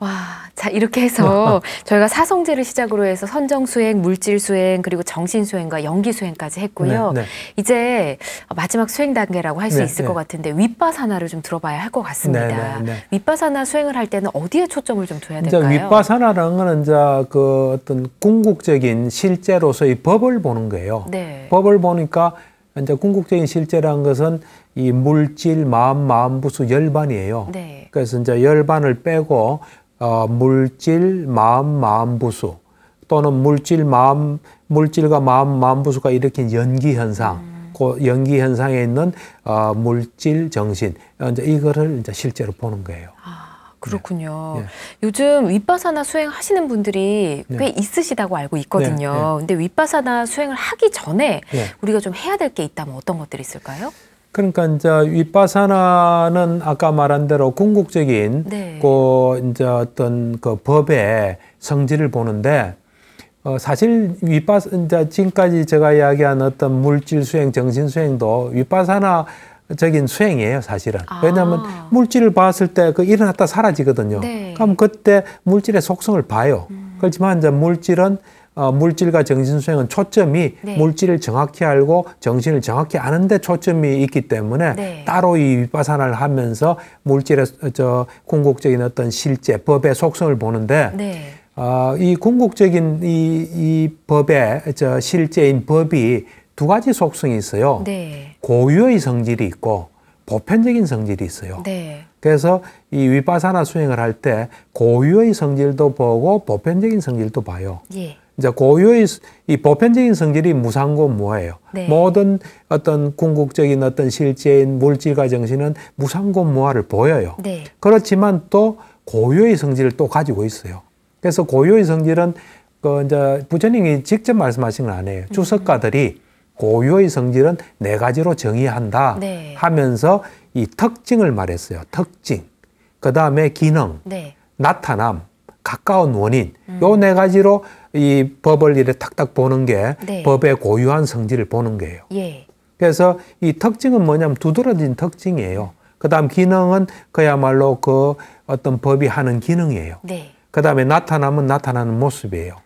와, 자, 이렇게 해서 저희가 사성제를 시작으로 해서 선정수행, 물질수행, 그리고 정신수행과 연기수행까지 했고요. 네, 네. 이제 마지막 수행 단계라고 할수 네, 있을 네. 것 같은데, 윗바사나를 좀 들어봐야 할 것 같습니다. 네, 네, 윗바사나 수행을 할 때는 어디에 초점을 좀 둬야 될까요? 이제 윗바사나라는 건 이제 그 어떤 궁극적인 실제로서의 법을 보는 거예요. 법을 보니까 이제 궁극적인 실제라는 것은 이 물질, 마음, 마음부수 열반이에요. 그래서 이제 열반을 빼고 어, 물질, 마음, 마음부수 또는 물질, 마음, 물질과 마음, 마음부수가 일으킨 연기 현상, 음. 그 연기 현상에 있는 어, 물질, 정신 어, 이제 이거를 이제 실제로 보는 거예요. 아, 그렇군요. 네. 네. 요즘 윗바사나 수행하시는 분들이 네. 꽤 있으시다고 알고 있거든요. 네. 네. 근데 윗바사나 수행을 하기 전에 네. 우리가 좀 해야 될 게 있다면 어떤 것들이 있을까요? 그러니까 이제 윗바사나는 아까 말한 대로 궁극적인 네. 그 이제 어떤 그 법의 성질을 보는데 어 사실 윗바 이제 지금까지 제가 이야기한 어떤 물질 수행, 정신 수행도 윗바사나 적인 수행이에요, 사실은. 아. 왜냐하면 물질을 봤을 때 그 일어났다 사라지거든요. 네. 그럼 그때 물질의 속성을 봐요. 음. 그렇지만 이제 물질은 어, 물질과 정신 수행은 초점이 네. 물질을 정확히 알고 정신을 정확히 아는데 초점이 있기 때문에 네. 따로 이윗바산을 하면서 물질의 어, 저 궁극적인 어떤 실제 법의 속성을 보는데 네. 어, 이 궁극적인 이, 이 법의 저 실제인 법이 두 가지 속성이 있어요. 네. 고유의 성질이 있고 보편적인 성질이 있어요. 네. 그래서 이 윗바사나 수행을 할 때 고유의 성질도 보고 보편적인 성질도 봐요. 예. 이제 고유의 이 보편적인 성질이 무상고 무화예요. 네. 모든 어떤 궁극적인 어떤 실제인 물질과 정신은 무상고 무화를 보여요. 네. 그렇지만 또 고유의 성질을 또 가지고 있어요. 그래서 고유의 성질은 그 이제 부처님이 직접 말씀하신 건 아니에요. 음. 주석가들이 고유의 성질은 네 가지로 정의한다 네. 하면서 이 특징을 말했어요. 특징. 그 다음에 기능, 네. 나타남, 가까운 원인. 요네 음. 가지로 이 법을 이렇게 탁탁 보는 게 네. 법의 고유한 성질을 보는 거예요. 예. 그래서 이 특징은 뭐냐면 두드러진 특징이에요. 그다음 기능은 그야말로 그 어떤 법이 하는 기능이에요. 네. 그다음에 나타나면 나타나는 모습이에요.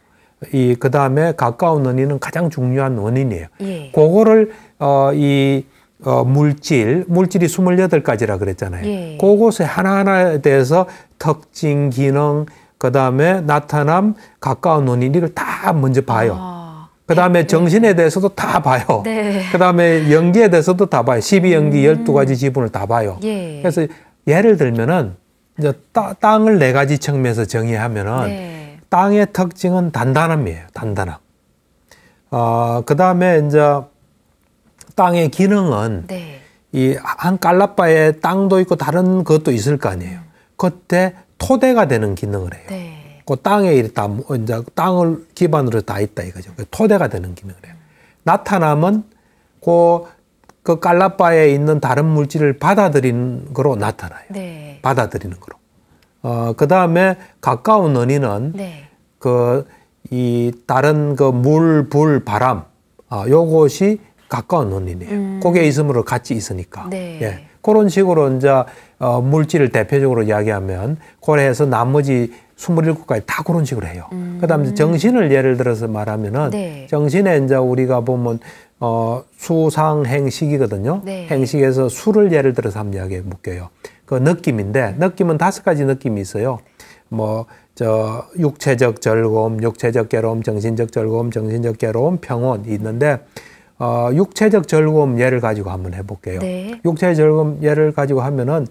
이 그다음에 가까운 원인은 가장 중요한 원인이에요. 예. 그거를 어이 어, 물질, 물질이 스물여덟 가지라 그랬잖아요. 예. 그곳에 하나하나에 대해서 특징, 기능, 그 다음에 나타남, 가까운 원인 이걸 다 먼저 봐요. 아, 그 다음에 네. 정신에 대해서도 다 봐요. 네. 그 다음에 연기에 대해서도 다 봐요. 12연기 음. 12가지 지분을 다 봐요. 예. 그래서 예를 들면은 이제 따, 땅을 네 가지 측면에서 정의하면은 네. 땅의 특징은 단단함이에요. 단단함. 어, 그 다음에 이제 땅의 기능은 네. 이한 깔라바에 땅도 있고 다른 것도 있을 거 아니에요. 그때 토대가 되는 기능을 해요. 네. 그 땅에 다 뭐 이제 땅을 기반으로 다 있다 이거죠. 그 토대가 되는 기능을 해요. 나타남은 그, 그 깔라바에 있는 다른 물질을 받아들이는 거로 나타나요. 네. 받아들이는 거로. 어, 그 다음에 가까운 원인은 네. 그이 다른 그 물, 불, 바람, 아, 요것이 가까운 원인이요 음. 그게 있음으로 같이 있으니까. 네. 예. 그런 식으로 이제 어, 물질을 대표적으로 이야기하면 고래에서 나머지 27가지 다 그런 식으로 해요. 음. 그다음에 정신을 예를 들어서 말하면은 네. 정신에 이제 우리가 보면 어 수상 행식이거든요. 네. 행식에서 수를 예를 들어서 한번 이야기해 볼게요. 그 느낌인데 느낌은 다섯 가지 느낌이 있어요. 뭐 저 육체적 즐거움, 육체적 괴로움, 정신적 즐거움, 정신적 괴로움, 평온 있는데 어, 육체적 절거 예를 가지고 한번 해볼게요. 네. 육체절즐 예를 가지고 하면은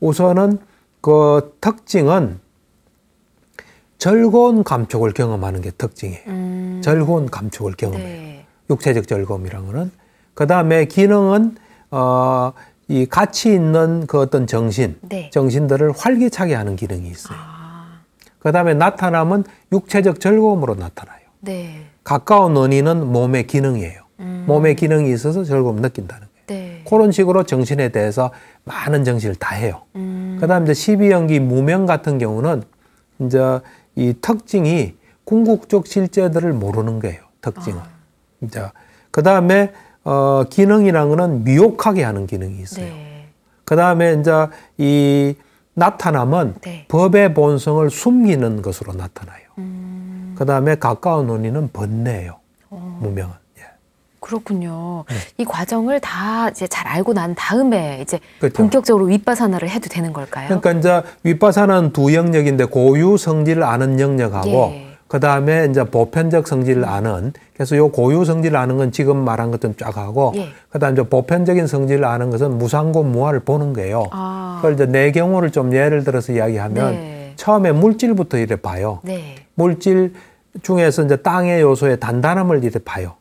우선은 그 특징은 즐거운 감촉을 경험하는 게 특징이에요. 음. 즐거운 감촉을 경험해요. 네. 육체적 절거움이란 거는. 그 다음에 기능은, 어, 이 가치 있는 그 어떤 정신, 네. 정신들을 활기차게 하는 기능이 있어요. 아. 그 다음에 나타남은 육체적 절거움으로 나타나요. 네. 가까운 원인은 몸의 기능이에요. 음. 몸의 기능이 있어서 즐거움 느낀다는 거예요. 네. 그런 식으로 정신에 대해서 많은 정신을 다 해요. 음. 그다음 이제 십이기 무명 같은 경우는 이제 이 특징이 궁극적 실제들을 모르는 거예요. 특징은 아. 이제 그다음에 어 기능이란 거는 미혹하게 하는 기능이 있어요. 네. 그다음에 이제 이 나타남은 네. 법의 본성을 숨기는 것으로 나타나요. 음. 그다음에 가까운 원인은 번뇌예요. 오. 어. 무명은. 그렇군요. 네. 이 과정을 다 이제 잘 알고 난 다음에 이제 그렇죠. 본격적으로 윗바사나를 해도 되는 걸까요? 그러니까 이제 윗바사나는 두 영역인데 고유 성질을 아는 영역하고 예. 그 다음에 이제 보편적 성질을 음. 아는 그래서 요 고유 성질을 아는 건 지금 말한 것 좀 쫙 하고 예. 그다음 이제 보편적인 성질을 아는 것은 무상고 무화를 보는 거예요. 아. 그걸 이제 내 네 경우를 좀 예를 들어서 이야기하면 네. 처음에 물질부터 이래 봐요. 네. 물질 중에서 이제 땅의 요소의 단단함을 이래 봐요.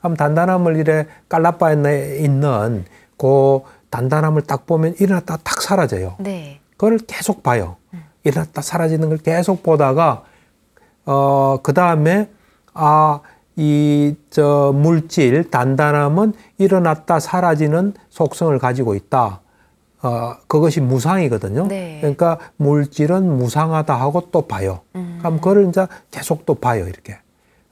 그럼 단단함을 이래 깔라바에 있는 그 단단함을 딱 보면 일어났다 딱 사라져요. 네. 그걸 계속 봐요. 음. 일어났다 사라지는 걸 계속 보다가 어, 그 다음에, 아, 이, 저, 물질, 단단함은 일어났다 사라지는 속성을 가지고 있다. 어, 그것이 무상이거든요. 네. 그러니까 물질은 무상하다 하고 또 봐요. 음. 그럼 그걸 이제 계속 또 봐요, 이렇게.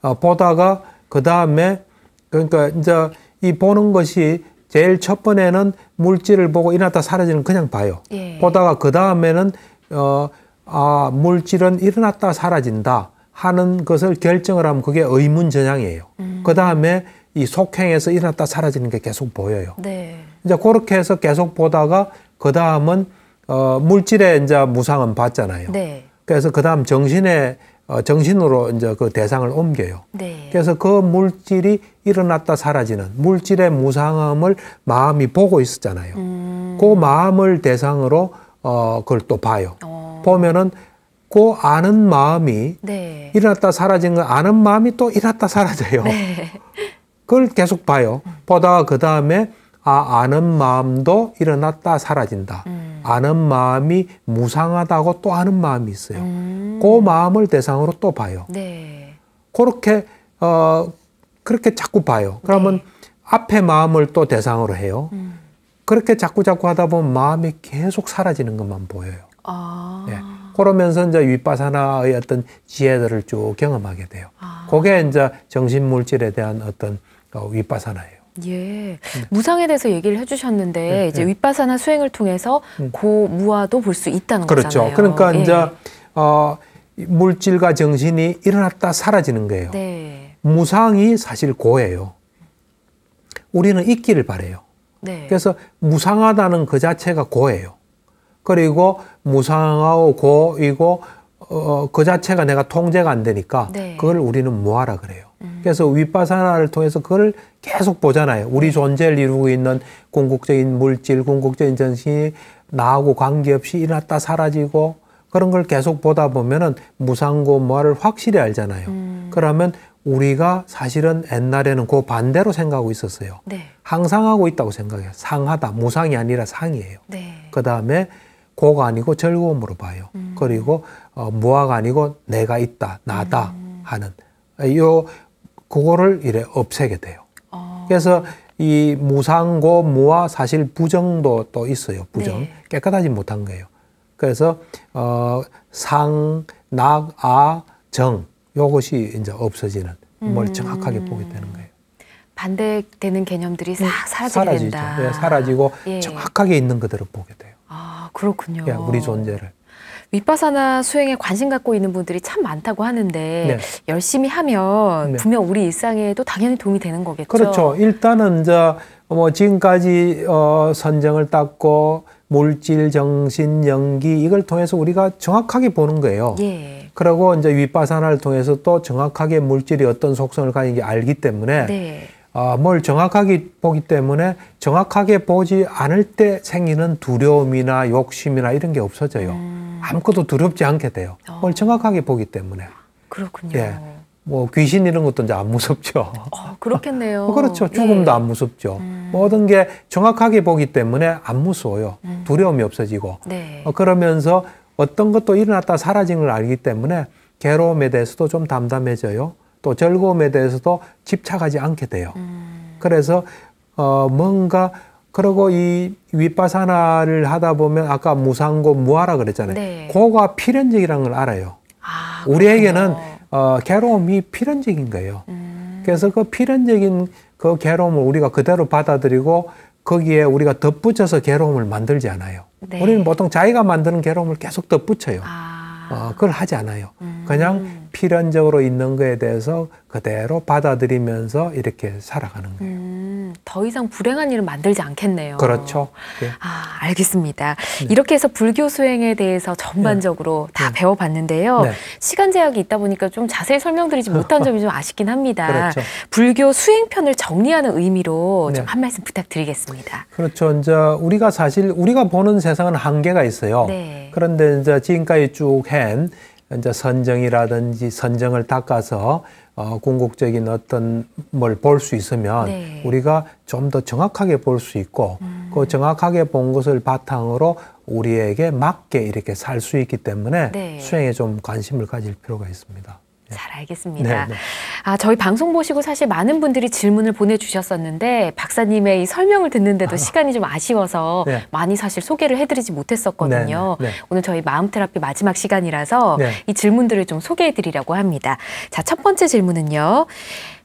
어, 보다가 그 다음에 그러니까 이제 이 보는 것이 제일 첫 번에는 물질을 보고 일어났다 사라지는 그냥 봐요. 예. 보다가 그 다음에는 어, 아, 물질은 일어났다 사라진다 하는 것을 결정을 하면 그게 의문 전향이에요. 음. 그 다음에 이 속행에서 일어났다 사라지는 게 계속 보여요. 네. 이제 그렇게 해서 계속 보다가 그 다음은 어, 물질의 이제 무상은 봤잖아요. 네. 그래서 그 다음 정신의 어, 정신으로 이제 그 대상을 옮겨요. 네. 그래서 그 물질이 일어났다 사라지는 물질의 무상함을 마음이 보고 있었잖아요. 음. 그 마음을 대상으로 어 그걸 또 봐요. 어. 보면은 그 아는 마음이 네. 일어났다 사라진 거 아는 마음이 또 일어났다 사라져요. 네. 그걸 계속 봐요. 보다가 그 다음에 아 아는 마음도 일어났다 사라진다. 음. 아는 마음이 무상하다고 또 아는 마음이 있어요. 음. 그 마음을 대상으로 또 봐요. 네. 그렇게 어 그렇게 자꾸 봐요. 그러면 네. 앞에 마음을 또 대상으로 해요. 음. 그렇게 자꾸 자꾸 하다 보면 마음이 계속 사라지는 것만 보여요. 아. 네. 그러면서 이제 윗바사나의 어떤 지혜들을 쭉 경험하게 돼요. 아. 그게 이제 정신물질에 대한 어떤 어, 윗바사나예요. 예. 네. 무상에 대해서 얘기를 해주셨는데 네, 이제 네. 윗바사나 수행을 통해서 음. 고무화도 볼 수 있다는 그렇죠. 거잖아요. 그렇죠. 그러니까 예. 이제 어, 물질과 정신이 일어났다 사라지는 거예요. 네. 무상이 사실 고예요. 우리는 있기를 바래요. 네. 그래서 무상하다는 그 자체가 고예요. 그리고 무상하고 고이고 어, 그 자체가 내가 통제가 안 되니까 네. 그걸 우리는 무화라 그래요. 음. 그래서 윗바사나를 통해서 그걸 계속 보잖아요. 우리 네. 존재를 이루고 있는 궁극적인 물질, 궁극적인 전신이 나하고 관계없이 일어났다 사라지고 그런 걸 계속 보다 보면은 무상고 뭐를 확실히 알잖아요. 음. 그러면 우리가 사실은 옛날에는 그 반대로 생각하고 있었어요. 네. 항상 하고 있다고 생각해요. 상하다. 무상이 아니라 상이에요. 네. 그 다음에 고가 아니고 즐거움으로 봐요. 음. 그리고 어, 무화가 아니고 내가 있다, 나다 음. 하는 요 그거를 이래 없애게 돼요. 아. 그래서 이 무상고 무와 사실 부정도 또 있어요. 부정 네. 깨끗하지 못한 거예요. 그래서 어, 상, 낙, 아, 정 요것이 이제 없어지는 음. 뭘 정확하게 보게 되는 거예요. 반대되는 개념들이 네, 싹 사라지게 사라지죠. 된다. 예, 사라지고 예. 정확하게 있는 그대로 보게 돼요. 아 그렇군요. 예, 우리 존재를. 윗바사나 수행에 관심 갖고 있는 분들이 참 많다고 하는데 네. 열심히 하면 네. 분명 우리 일상에도 당연히 도움이 되는 거겠죠. 그렇죠. 일단은 이제 뭐 지금까지 어 선정을 닦고 물질, 정신, 연기 이걸 통해서 우리가 정확하게 보는 거예요. 예. 그리고 이제 윗바사나를 통해서 또 정확하게 물질이 어떤 속성을 가진 지 알기 때문에 네. 아, 뭘 정확하게 보기 때문에 정확하게 보지 않을 때 생기는 두려움이나 욕심이나 이런 게 없어져요. 음. 아무것도 두렵지 않게 돼요. 어. 뭘 정확하게 보기 때문에. 그렇군요. 예. 뭐 귀신 이런 것도 이제 안 무섭죠. 어, 그렇겠네요. 뭐 그렇죠. 예. 죽음도 예. 안 무섭죠. 음. 모든 게 정확하게 보기 때문에 안 무서워요. 음. 두려움이 없어지고. 네. 어, 그러면서 어떤 것도 일어났다 사라진 걸 알기 때문에 괴로움에 대해서도 좀 담담해져요. 또 즐거움에 대해서도 집착하지 않게 돼요. 음. 그래서 어 뭔가 그리고 이 윗바사나를 하다 보면 아까 무상고 무하라 그랬잖아요. 네. 고가 필연적이라는 걸 알아요. 아, 우리에게는 어, 괴로움이 필연적인 거예요. 음. 그래서 그 필연적인 그 괴로움을 우리가 그대로 받아들이고 거기에 우리가 덧붙여서 괴로움을 만들지 않아요. 네. 우리는 보통 자기가 만드는 괴로움을 계속 덧붙여요. 아. 어, 그걸 하지 않아요. 음. 그냥 필연적으로 있는 거에 대해서 그대로 받아들이면서 이렇게 살아가는 거예요. 음. 더 이상 불행한 일을 만들지 않겠네요. 그렇죠. 네. 아, 알겠습니다. 네. 이렇게 해서 불교 수행에 대해서 전반적으로 네. 다 네. 배워봤는데요. 네. 시간 제약이 있다 보니까 좀 자세히 설명드리지 못한 점이 좀 아쉽긴 합니다. 그렇죠. 불교 수행편을 정리하는 의미로 네. 좀한 말씀 부탁드리겠습니다. 그렇죠. 이제 우리가 사실 우리가 보는 세상은 한계가 있어요. 그런데 이제 지금까지 쭉한 이제 선정이라든지 선정을 닦아서 어, 궁극적인 어떤 뭘 볼 수 있으면 네. 우리가 좀 더 정확하게 볼 수 있고 음. 그 정확하게 본 것을 바탕으로 우리에게 맞게 이렇게 살 수 있기 때문에 네. 수행에 좀 관심을 가질 필요가 있습니다. 네. 잘 알겠습니다. 네, 네. 아, 저희 방송 보시고 사실 많은 분들이 질문을 보내주셨었는데 박사님의 이 설명을 듣는데도 아, 시간이 좀 아쉬워서 네. 많이 사실 소개를 해드리지 못했었거든요. 오늘 저희 마음테라피 마지막 시간이라서 이 질문들을 좀 소개해드리려고 합니다. 자, 첫 번째 질문은요.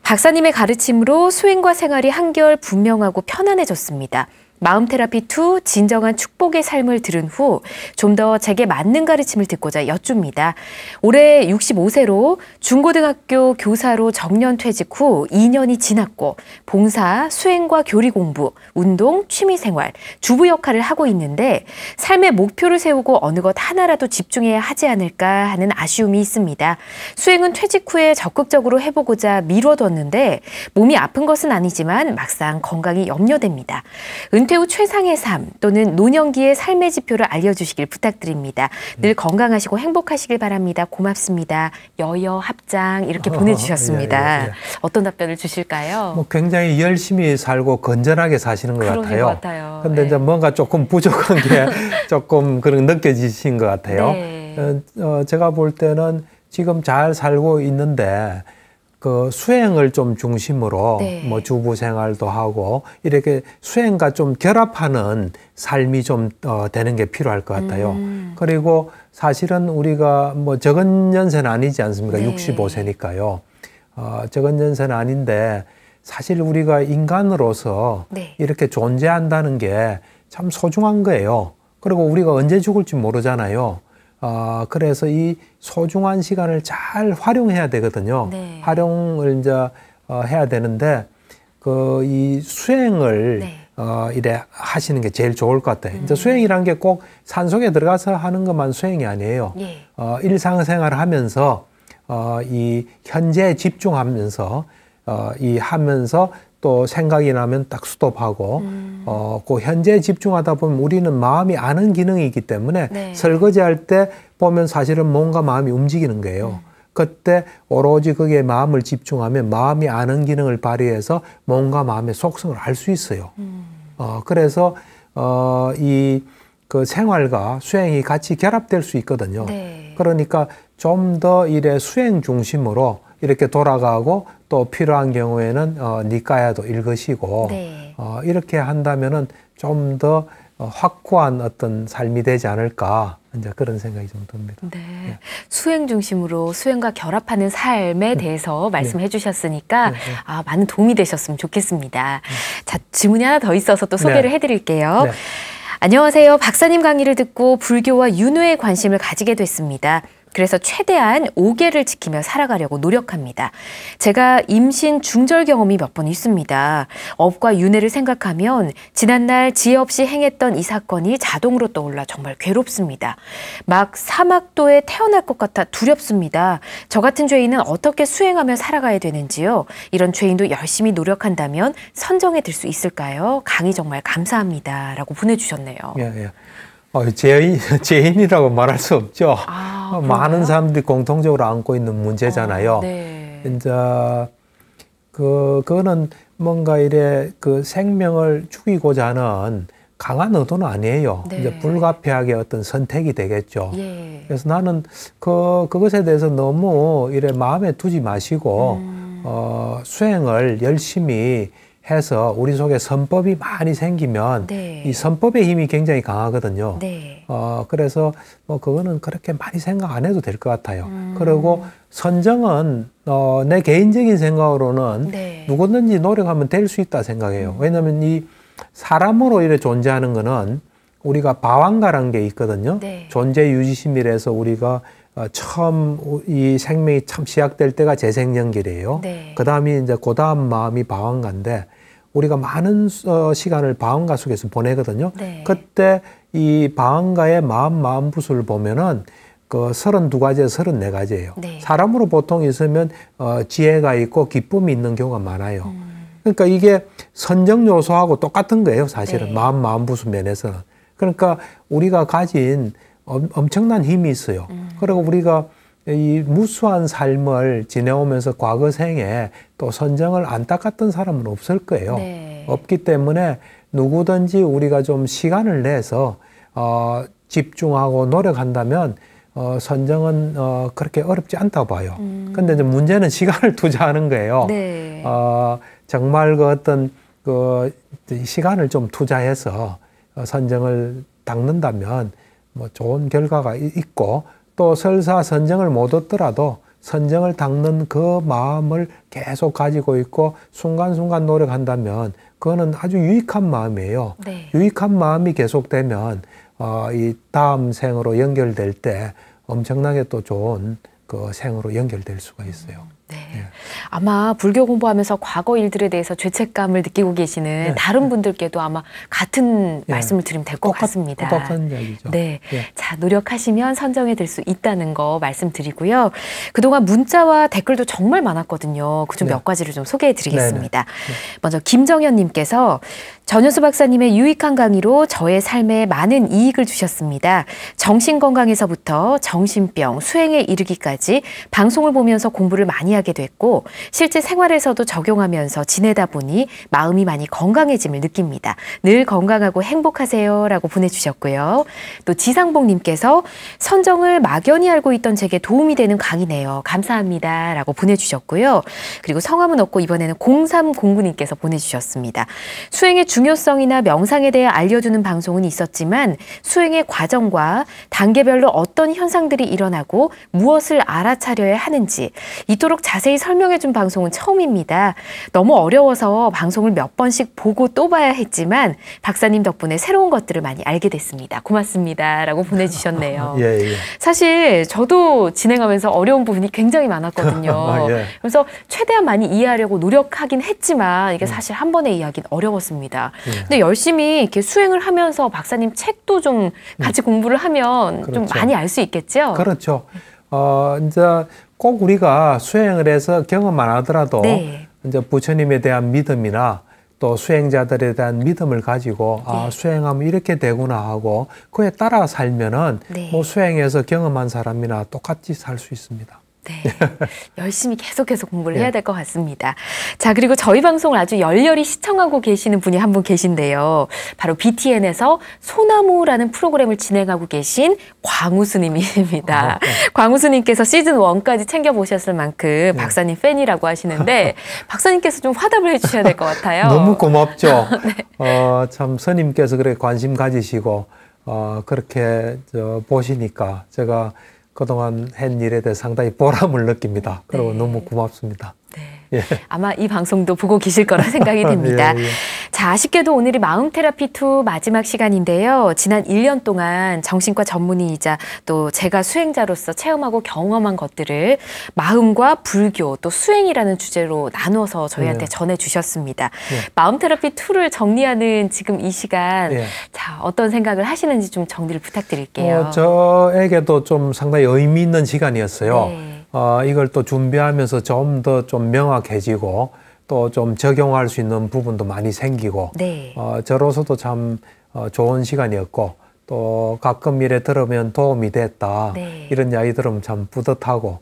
박사님의 가르침으로 수행과 생활이 한결 분명하고 편안해졌습니다. 마음 테라피 2 진정한 축복의 삶을 들은 후 좀 더 제게 맞는 가르침을 듣고자 여쭙니다. 올해 65세로 중고등학교 교사로 정년 퇴직 후 2년이 지났고 봉사, 수행과 교리 공부, 운동, 취미 생활, 주부 역할을 하고 있는데 삶의 목표를 세우고 어느 것 하나라도 집중해야 하지 않을까 하는 아쉬움이 있습니다. 수행은 퇴직 후에 적극적으로 해보고자 미뤄뒀는데 몸이 아픈 것은 아니지만 막상 건강이 염려됩니다. 은퇴 후 최상의 삶 또는 노년기의 삶의 지표를 알려주시길 부탁드립니다. 늘 음. 건강하시고 행복하시길 바랍니다. 고맙습니다. 여여 합장 이렇게 어, 보내주셨습니다. 어, 예, 예. 어떤 답변을 주실까요? 뭐 굉장히 열심히 살고 건전하게 사시는 것 같아요. 것같데 네. 예. 이제 뭔가 조금 부족한 게 조금 그런 느껴지신 것 같아요. 네. 어, 어, 제가 볼 때는 지금 잘 살고 있는데 그 수행을 좀 중심으로 네. 뭐 주부 생활도 하고 이렇게 수행과 좀 결합하는 삶이 좀 어, 되는 게 필요할 것 같아요. 음. 그리고 사실은 우리가 뭐 적은 연세는 아니지 않습니까? 네. 65세니까요. 어, 적은 연세는 아닌데 사실 우리가 인간으로서 네. 이렇게 존재한다는 게 참 소중한 거예요. 그리고 우리가 언제 죽을지 모르잖아요. 어, 그래서 이 소중한 시간을 잘 활용해야 되거든요. 네. 활용을 이제 어, 해야 되는데 그 이 수행을 네. 어, 이래 하시는 게 제일 좋을 것 같아요. 음. 이제 수행이란 게 꼭 산속에 들어가서 하는 것만 수행이 아니에요. 예. 어, 일상생활을 하면서 어, 이 현재에 집중하면서 어, 이 하면서 또 생각이 나면 딱 스톱하고 음. 어, 그 현재 집중하다 보면 우리는 마음이 아는 기능이기 때문에 네. 설거지할 때 보면 사실은 뭔가 마음이 움직이는 거예요. 음. 그때 오로지 그게 마음을 집중하면 마음이 아는 기능을 발휘해서 뭔가 마음의 속성을 알 수 있어요. 음. 어, 그래서 어, 이 그 생활과 수행이 같이 결합될 수 있거든요. 네. 그러니까 좀 더 이래 수행 중심으로 이렇게 돌아가고 또 필요한 경우에는 어, 니까야도 읽으시고 네. 어, 이렇게 한다면은 좀더 어, 확고한 어떤 삶이 되지 않을까 이제 그런 생각이 좀 듭니다. 네. 네. 수행 중심으로 수행과 결합하는 삶에 음. 대해서 네. 말씀해 주셨으니까 네, 네. 아, 많은 도움이 되셨으면 좋겠습니다. 음. 자, 질문이 하나 더 있어서 또 소개를 네. 해 드릴게요. 안녕하세요. 박사님 강의를 듣고 불교와 윤회에 관심을 가지게 됐습니다. 그래서 최대한 5개를 지키며 살아가려고 노력합니다. 제가 임신 중절 경험이 몇 번 있습니다. 업과 윤회를 생각하면 지난날 지혜 없이 행했던 이 사건이 자동으로 떠올라 정말 괴롭습니다. 막 사막도에 태어날 것 같아 두렵습니다. 저 같은 죄인은 어떻게 수행하며 살아가야 되는지요? 이런 죄인도 열심히 노력한다면 선정에 들수 있을까요? 강의 정말 감사합니다. 라고 보내주셨네요. 예, 예. 어, 죄인, 죄인이라고 말할 수 없죠. 아. 아, 많은 사람들이 공통적으로 안고 있는 문제잖아요. 아, 네. 이제 그 그거는 뭔가 이래 그 생명을 죽이고자 하는 강한 의도는 아니에요. 네. 이제 불가피하게 어떤 선택이 되겠죠. 예. 그래서 나는 그 그것에 대해서 너무 이래 마음에 두지 마시고 음. 어, 수행을 열심히 해서 우리 속에 선법이 많이 생기면 네. 이 선법의 힘이 굉장히 강하거든요. 네. 어, 그래서 뭐 그거는 그렇게 많이 생각 안 해도 될 것 같아요. 음. 그리고 선정은 어, 내 개인적인 생각으로는 네. 누구든지 노력하면 될 수 있다 생각해요. 음. 왜냐하면 이 사람으로 이래 존재하는 거는 우리가 바왕가는게 있거든요. 네. 존재 유지심이라서 우리가 아, 처음 이 생명이 참 시작될 때가 재생연기래요 네. 그 다음이 이제 그 다음 마음이 방황가인데 우리가 많은 어, 시간을 방황가 속에서 보내거든요. 네. 그때 이 방황가의 마음 마음 부수를 보면은 그 32가지에서 34가지예요. 네. 사람으로 보통 있으면 어, 지혜가 있고 기쁨이 있는 경우가 많아요. 음. 그러니까 이게 선정 요소하고 똑같은 거예요, 사실은. 네. 마음 마음 부수 면에서는. 그러니까 우리가 가진 엄청난 힘이 있어요. 음. 그리고 우리가 이 무수한 삶을 지내오면서 과거 생에 또 선정을 안 닦았던 사람은 없을 거예요. 네. 없기 때문에 누구든지 우리가 좀 시간을 내서 어, 집중하고 노력한다면 어, 선정은 어, 그렇게 어렵지 않다 봐요. 음. 근데 이제 문제는 시간을 투자하는 거예요. 네. 어, 정말 그 어떤 그 시간을 좀 투자해서 어, 선정을 닦는다면 뭐 좋은 결과가 있고 또 설사 선정을 못 얻더라도 선정을 닦는 그 마음을 계속 가지고 있고 순간순간 노력한다면 그거는 아주 유익한 마음이에요. 네. 유익한 마음이 계속되면 어, 이 다음 생으로 연결될 때 엄청나게 또 좋은 그 생으로 연결될 수가 있어요. 네. 네. 아마 불교 공부하면서 과거 일들에 대해서 죄책감을 느끼고 계시는 네. 다른 예. 분들께도 아마 같은 말씀을 드리면 될 것 같습니다. 똑같은 이야기죠. 네. 자, 노력하시면 선정이될 수 있다는 거 말씀드리고요. 그동안 문자와 댓글도 정말 많았거든요. 그중몇 네. 가지를 좀 소개해 드리겠습니다. 네. 먼저 김정현 님께서 전현수 박사님의 유익한 강의로 저의 삶에 많은 이익을 주셨습니다. 정신건강에서부터 정신병, 수행에 이르기까지 방송을 보면서 공부를 많이 하게 됐고 실제 생활에서도 적용하면서 지내다 보니 마음이 많이 건강해짐을 느낍니다. 늘 건강하고 행복하세요 라고 보내주셨고요. 또 지상봉님께서 선정을 막연히 알고 있던 제게 도움이 되는 강의네요. 감사합니다 라고 보내주셨고요. 그리고 성함은 없고 이번에는 0309님께서 보내주셨습니다. 수행의 중요성이나 명상에 대해 알려주는 방송은 있었지만 수행의 과정과 단계별로 어떤 현상들이 일어나고 무엇을 알아차려야 하는지 이토록 자세히 설명해 준 방송은 처음입니다. 너무 어려워서 방송을 몇 번씩 보고 또 봐야 했지만 박사님 덕분에 새로운 것들을 많이 알게 됐습니다. 고맙습니다. 라고 보내주셨네요. 예, 예. 사실 저도 진행하면서 어려운 부분이 굉장히 많았거든요. 아, 예. 그래서 최대한 많이 이해하려고 노력하긴 했지만 이게 음. 사실 한 번의 이야기는 어려웠습니다. 있니다 네. 예. 근데 열심히 이렇게 수행을 하면서 박사님 책도 좀 음. 같이 네. 공부를 하면 그렇죠. 좀 많이 알 수 있겠죠? 그렇죠. 어, 이제 꼭 우리가 수행을 해서 경험만 하더라도 네. 이제 부처님에 대한 믿음이나 또 수행자들에 대한 믿음을 가지고 아, 네. 아 수행하면 이렇게 되구나 하고 그에 따라 살면은 네. 뭐 수행해서 경험한 사람이나 똑같이 살 수 있습니다. 네. 열심히 계속 해서 공부를 해야 예. 될것 같습니다. 자, 그리고 저희 방송을 아주 열렬히 시청하고 계시는 분이 한 분 계신데요. 바로 BTN에서 소나무라는 프로그램을 진행하고 계신 광우수님입니다. 어, 네. 광우수님께서 시즌 원까지 챙겨보셨을 만큼 네. 박사님 팬이라고 하시는데 박사님께서 좀 화답을 해주셔야 될 것 같아요. 너무 고맙죠. 네. 어, 참, 스님께서 그렇 관심 가지시고, 어, 그렇게 저, 보시니까 제가 그동안 한 일에 대해 상당히 보람을 느낍니다. 그리고 네. 너무 고맙습니다. 예. 아마 이 방송도 보고 계실 거라 생각이 됩니다. 예, 예. 자, 아쉽게도 오늘이 마음 테라피 2 마지막 시간인데요. 지난 1년 동안 정신과 전문의이자 또 제가 수행자로서 체험하고 경험한 것들을 마음과 불교 또 수행이라는 주제로 나눠서 저희한테 예. 전해 주셨습니다. 예. 마음 테라피 2를 정리하는 지금 이 시간 자, 어떤 생각을 하시는지 좀 정리를 부탁드릴게요. 어, 저에게도 좀 상당히 의미 있는 시간이었어요. 네. 어, 이걸 또 준비하면서 좀 더좀 좀 명확해지고 또 좀 적용할 수 있는 부분도 많이 생기고 네. 어, 저로서도 참 어, 좋은 시간이었고 또 가끔 일에 들으면 도움이 됐다 네. 이런 이야기 들으면 참 뿌듯하고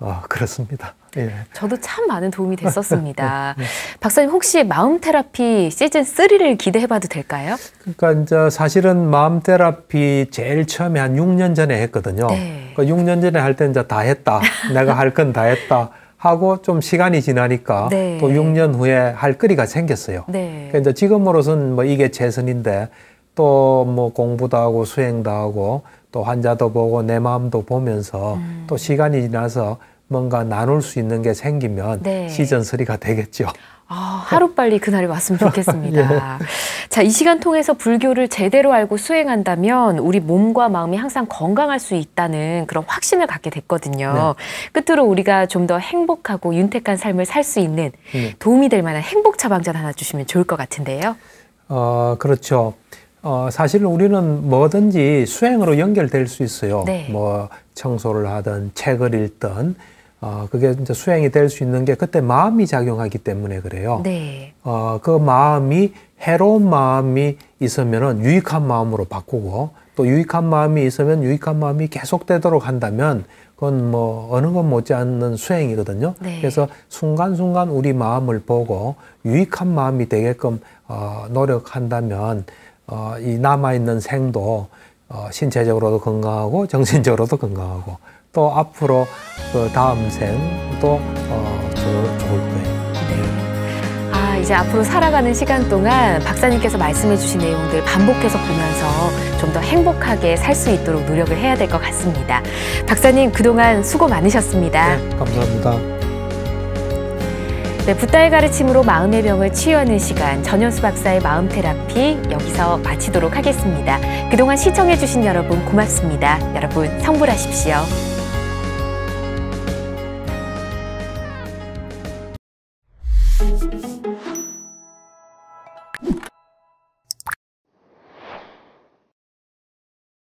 어, 그렇습니다. 예. 저도 참 많은 도움이 됐었습니다. 네. 네. 박사님 혹시 마음 테라피 시즌 3를 기대해봐도 될까요? 그러니까 이제 사실은 마음 테라피 제일 처음에 한 6년 전에 했거든요. 네. 그 그러니까 6년 전에 할때 이제 다 했다. 내가 할 건 다 했다. 하고 좀 시간이 지나니까 네. 또 6년 후에 할 거리가 생겼어요. 네. 그러니까 이제 지금으로선 뭐 이게 최선인데 또 뭐 공부도 하고 수행도 하고 또 환자도 보고 내 마음도 보면서 음. 또 시간이 지나서 뭔가 나눌 수 있는 게 생기면 네. 시즌 3가 되겠죠. 아, 하루빨리 그날이 왔으면 좋겠습니다. 예. 자, 이 시간 통해서 불교를 제대로 알고 수행한다면 우리 몸과 마음이 항상 건강할 수 있다는 그런 확신을 갖게 됐거든요. 네. 끝으로 우리가 좀 더 행복하고 윤택한 삶을 살 수 있는 네. 도움이 될 만한 행복 처방전 하나 주시면 좋을 것 같은데요. 어, 그렇죠. 어, 사실 우리는 뭐든지 수행으로 연결될 수 있어요. 네. 뭐 청소를 하든 책을 읽든 어, 그게 이제 수행이 될 수 있는 게 그때 마음이 작용하기 때문에 그래요. 네. 어, 그 마음이 해로운 마음이 있으면은 유익한 마음으로 바꾸고 또 유익한 마음이 있으면 유익한 마음이 계속되도록 한다면 그건 뭐 어느 건 못지않는 수행이거든요. 네. 그래서 순간순간 우리 마음을 보고 유익한 마음이 되게끔 어, 노력한다면 어, 이 남아있는 생도 어, 신체적으로도 건강하고 정신적으로도 건강하고 또 앞으로 그 다음 생 또 어, 좋을 거예요. 네. 아 이제 앞으로 살아가는 시간 동안 박사님께서 말씀해주신 내용들 반복해서 보면서 좀 더 행복하게 살 수 있도록 노력을 해야 될 것 같습니다. 박사님 그동안 수고 많으셨습니다. 네, 감사합니다. 네, 붓다의 가르침으로 마음의 병을 치유하는 시간 전현수 박사의 마음 테라피 여기서 마치도록 하겠습니다. 그동안 시청해주신 여러분 고맙습니다. 여러분 성불하십시오.